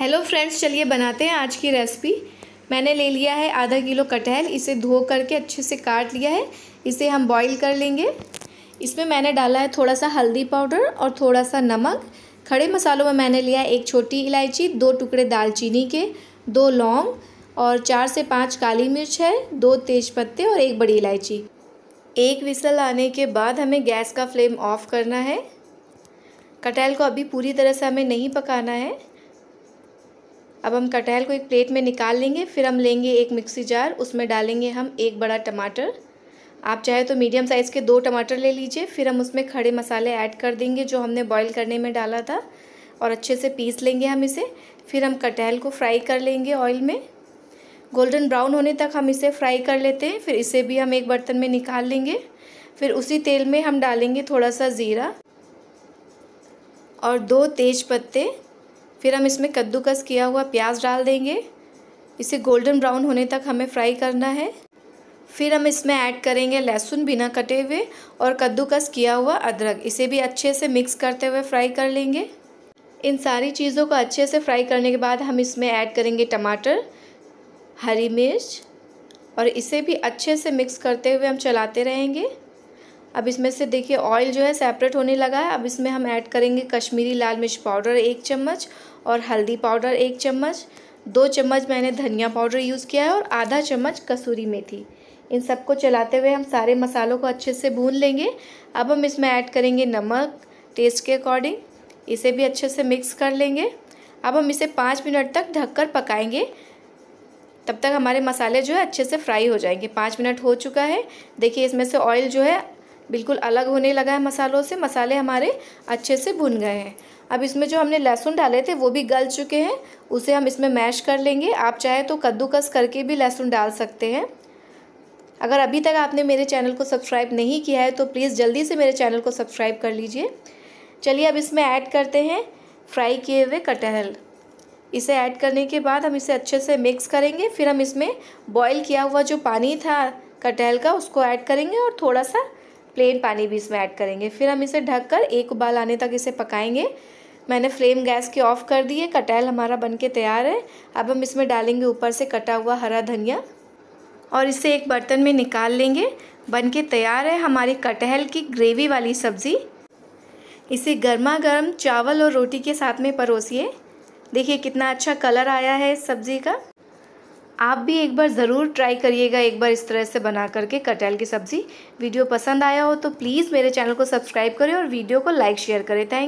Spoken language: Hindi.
हेलो फ्रेंड्स चलिए बनाते हैं आज की रेसिपी मैंने ले लिया है आधा किलो कटहल इसे धो करके अच्छे से काट लिया है इसे हम बॉईल कर लेंगे इसमें मैंने डाला है थोड़ा सा हल्दी पाउडर और थोड़ा सा नमक खड़े मसालों में मैंने लिया है एक छोटी इलायची दो टुकड़े दालचीनी के दो लौंग और चार से पाँच काली मिर्च है दो तेज पत्ते और एक बड़ी इलायची एक विसल आने के बाद हमें गैस का फ्लेम ऑफ करना है कटहल को अभी पूरी तरह से हमें नहीं पकाना है अब हम कटहल को एक प्लेट में निकाल लेंगे फिर हम लेंगे एक मिक्सी जार उसमें डालेंगे हम एक बड़ा टमाटर आप चाहे तो मीडियम साइज़ के दो टमाटर ले लीजिए फिर हम उसमें खड़े मसाले ऐड कर देंगे जो हमने बॉईल करने में डाला था और अच्छे से पीस लेंगे हम इसे फिर हम कटहल को फ्राई कर लेंगे ऑयल में गोल्डन ब्राउन होने तक हम इसे फ्राई कर लेते हैं फिर इसे भी हम एक बर्तन में निकाल लेंगे फिर उसी तेल में हम डालेंगे थोड़ा सा ज़ीरा और दो तेज पत्ते फिर हम इसमें कद्दूकस किया हुआ प्याज डाल देंगे इसे गोल्डन ब्राउन होने तक हमें फ्राई करना है फिर हम इसमें ऐड करेंगे लहसुन बिना कटे हुए और कद्दूकस किया हुआ अदरक इसे भी अच्छे से मिक्स करते हुए फ्राई कर लेंगे इन सारी चीज़ों को अच्छे से फ्राई करने के बाद हम इसमें ऐड करेंगे टमाटर हरी मिर्च और इसे भी अच्छे से मिक्स करते हुए हम चलाते रहेंगे अब इसमें से देखिए ऑयल जो है सेपरेट होने लगा है अब इसमें हम ऐड करेंगे कश्मीरी लाल मिर्च पाउडर एक चम्मच और हल्दी पाउडर एक चम्मच दो चम्मच मैंने धनिया पाउडर यूज़ किया है और आधा चम्मच कसूरी मेथी इन सबको चलाते हुए हम सारे मसालों को अच्छे से भून लेंगे अब हम इसमें ऐड करेंगे नमक टेस्ट के अकॉर्डिंग इसे भी अच्छे से मिक्स कर लेंगे अब हम इसे पाँच मिनट तक ढककर पकाएंगे तब तक हमारे मसाले जो है अच्छे से फ्राई हो जाएंगे पाँच मिनट हो चुका है देखिए इसमें से ऑयल जो है बिल्कुल अलग होने लगा है मसालों से मसाले हमारे अच्छे से भुन गए हैं अब इसमें जो हमने लहसुन डाले थे वो भी गल चुके हैं उसे हम इसमें मैश कर लेंगे आप चाहे तो कद्दूकस करके भी लहसुन डाल सकते हैं अगर अभी तक आपने मेरे चैनल को सब्सक्राइब नहीं किया है तो प्लीज़ जल्दी से मेरे चैनल को सब्सक्राइब कर लीजिए चलिए अब इसमें ऐड करते हैं फ्राई किए हुए कटहल इसे ऐड करने के बाद हम इसे अच्छे से मिक्स करेंगे फिर हम इसमें बॉईल किया हुआ जो पानी था कटहल का उसको ऐड करेंगे और थोड़ा सा प्लेन पानी भी इसमें ऐड करेंगे फिर हम इसे ढककर एक उबाल आने तक इसे पकाएंगे मैंने फ्लेम गैस की ऑफ़ कर दिए कटहल हमारा बनके तैयार है अब हम इसमें डालेंगे ऊपर से कटा हुआ हरा धनिया और इसे एक बर्तन में निकाल लेंगे बनके तैयार है हमारी कटहल की ग्रेवी वाली सब्ज़ी इसे गर्मा गर्म चावल और रोटी के साथ में परोसिए देखिए कितना अच्छा कलर आया है इस सब्ज़ी का आप भी एक बार ज़रूर ट्राई करिएगा एक बार इस तरह से बना करके कटहल की सब्ज़ी वीडियो पसंद आया हो तो प्लीज़ मेरे चैनल को सब्सक्राइब करें और वीडियो को लाइक शेयर करें थैंक